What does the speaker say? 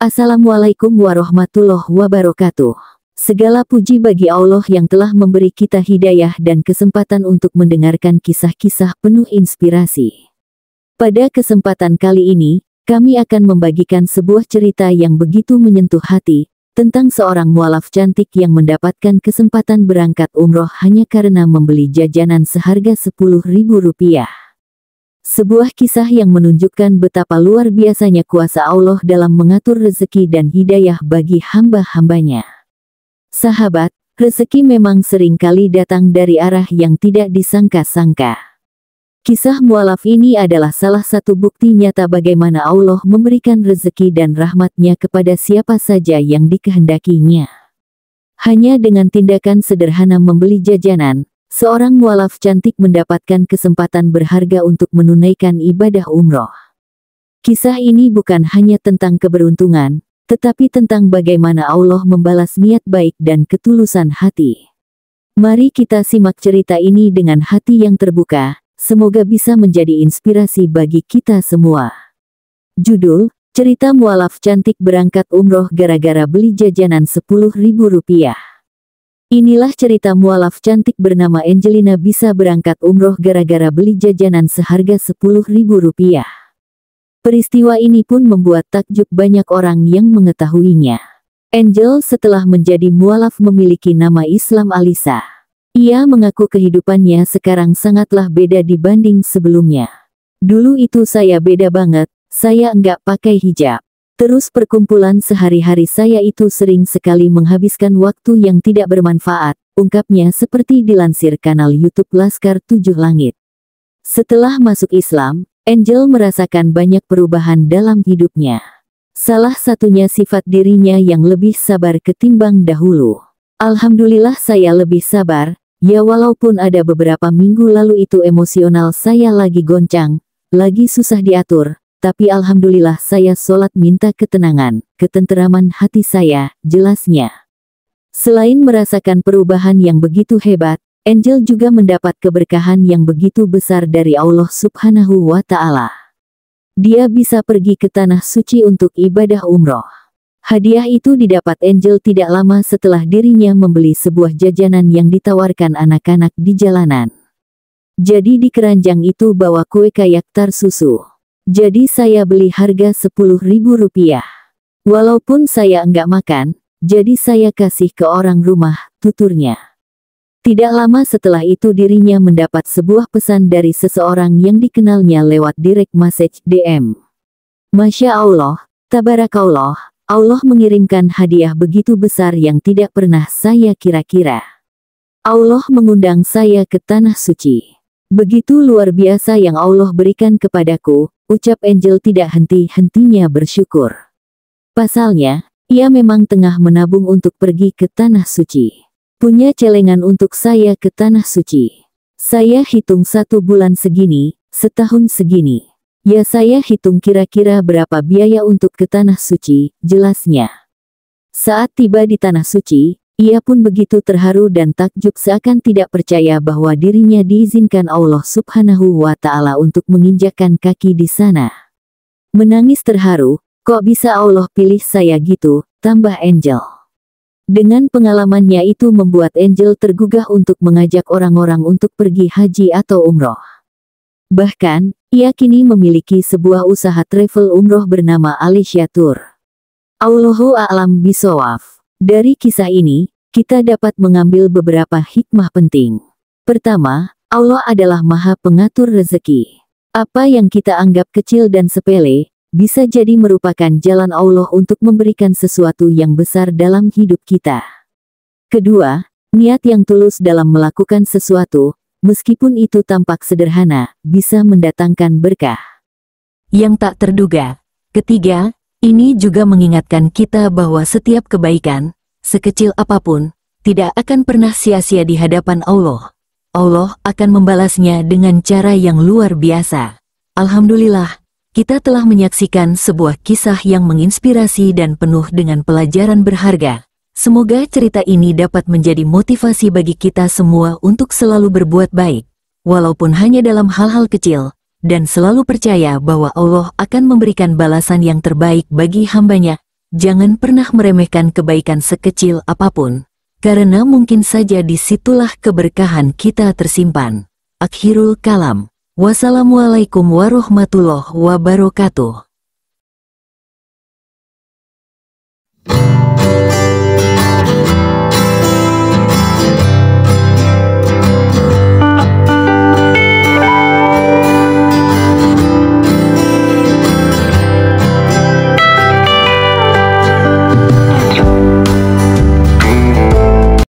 Assalamualaikum warahmatullahi wabarakatuh. Segala puji bagi Allah yang telah memberi kita hidayah dan kesempatan untuk mendengarkan kisah-kisah penuh inspirasi. Pada kesempatan kali ini, kami akan membagikan sebuah cerita yang begitu menyentuh hati, tentang seorang mualaf cantik yang mendapatkan kesempatan berangkat umroh hanya karena membeli jajanan seharga rp rupiah sebuah kisah yang menunjukkan betapa luar biasanya kuasa Allah dalam mengatur rezeki dan hidayah bagi hamba-hambanya. Sahabat, rezeki memang sering kali datang dari arah yang tidak disangka-sangka. Kisah mualaf ini adalah salah satu bukti nyata bagaimana Allah memberikan rezeki dan rahmatnya kepada siapa saja yang dikehendakinya. Hanya dengan tindakan sederhana membeli jajanan, Seorang mualaf cantik mendapatkan kesempatan berharga untuk menunaikan ibadah umroh. Kisah ini bukan hanya tentang keberuntungan, tetapi tentang bagaimana Allah membalas niat baik dan ketulusan hati. Mari kita simak cerita ini dengan hati yang terbuka, semoga bisa menjadi inspirasi bagi kita semua. Judul, Cerita Mualaf Cantik Berangkat Umroh Gara-Gara Beli Jajanan Rp10.000 Inilah cerita mualaf cantik bernama Angelina bisa berangkat umroh gara-gara beli jajanan seharga Rp10.000. Peristiwa ini pun membuat takjub banyak orang yang mengetahuinya. Angel setelah menjadi mualaf memiliki nama Islam Alisa. Ia mengaku kehidupannya sekarang sangatlah beda dibanding sebelumnya. Dulu itu saya beda banget, saya enggak pakai hijab. Terus perkumpulan sehari-hari saya itu sering sekali menghabiskan waktu yang tidak bermanfaat, ungkapnya seperti dilansir kanal YouTube Laskar Tujuh Langit. Setelah masuk Islam, Angel merasakan banyak perubahan dalam hidupnya. Salah satunya sifat dirinya yang lebih sabar ketimbang dahulu. Alhamdulillah saya lebih sabar, ya walaupun ada beberapa minggu lalu itu emosional saya lagi goncang, lagi susah diatur, tapi alhamdulillah saya sholat minta ketenangan, ketenteraman hati saya, jelasnya. Selain merasakan perubahan yang begitu hebat, Angel juga mendapat keberkahan yang begitu besar dari Allah subhanahu wa ta'ala. Dia bisa pergi ke tanah suci untuk ibadah umroh. Hadiah itu didapat Angel tidak lama setelah dirinya membeli sebuah jajanan yang ditawarkan anak-anak di jalanan. Jadi di keranjang itu bawa kue kayak tar susu. Jadi saya beli harga Rp10.000. Walaupun saya enggak makan, jadi saya kasih ke orang rumah, tuturnya. Tidak lama setelah itu dirinya mendapat sebuah pesan dari seseorang yang dikenalnya lewat direct message DM. Masya Allah, Tabarakallah, Allah mengirimkan hadiah begitu besar yang tidak pernah saya kira-kira. Allah mengundang saya ke tanah suci. Begitu luar biasa yang Allah berikan kepadaku, ucap Angel tidak henti-hentinya bersyukur. Pasalnya, ia memang tengah menabung untuk pergi ke Tanah Suci. Punya celengan untuk saya ke Tanah Suci. Saya hitung satu bulan segini, setahun segini. Ya saya hitung kira-kira berapa biaya untuk ke Tanah Suci, jelasnya. Saat tiba di Tanah Suci, ia pun begitu terharu dan takjub seakan tidak percaya bahwa dirinya diizinkan Allah subhanahu wa ta'ala untuk menginjakan kaki di sana. Menangis terharu, kok bisa Allah pilih saya gitu, tambah Angel. Dengan pengalamannya itu membuat Angel tergugah untuk mengajak orang-orang untuk pergi haji atau umroh. Bahkan, ia kini memiliki sebuah usaha travel umroh bernama Alicia Tour. Allahu a'lam bisawaf. Dari kisah ini, kita dapat mengambil beberapa hikmah penting. Pertama, Allah adalah maha pengatur rezeki. Apa yang kita anggap kecil dan sepele, bisa jadi merupakan jalan Allah untuk memberikan sesuatu yang besar dalam hidup kita. Kedua, niat yang tulus dalam melakukan sesuatu, meskipun itu tampak sederhana, bisa mendatangkan berkah yang tak terduga. Ketiga, ini juga mengingatkan kita bahwa setiap kebaikan, sekecil apapun, tidak akan pernah sia-sia di hadapan Allah. Allah akan membalasnya dengan cara yang luar biasa. Alhamdulillah, kita telah menyaksikan sebuah kisah yang menginspirasi dan penuh dengan pelajaran berharga. Semoga cerita ini dapat menjadi motivasi bagi kita semua untuk selalu berbuat baik, walaupun hanya dalam hal-hal kecil, dan selalu percaya bahwa Allah akan memberikan balasan yang terbaik bagi hambanya, jangan pernah meremehkan kebaikan sekecil apapun, karena mungkin saja disitulah keberkahan kita tersimpan. Akhirul kalam. Wassalamualaikum warahmatullahi wabarakatuh.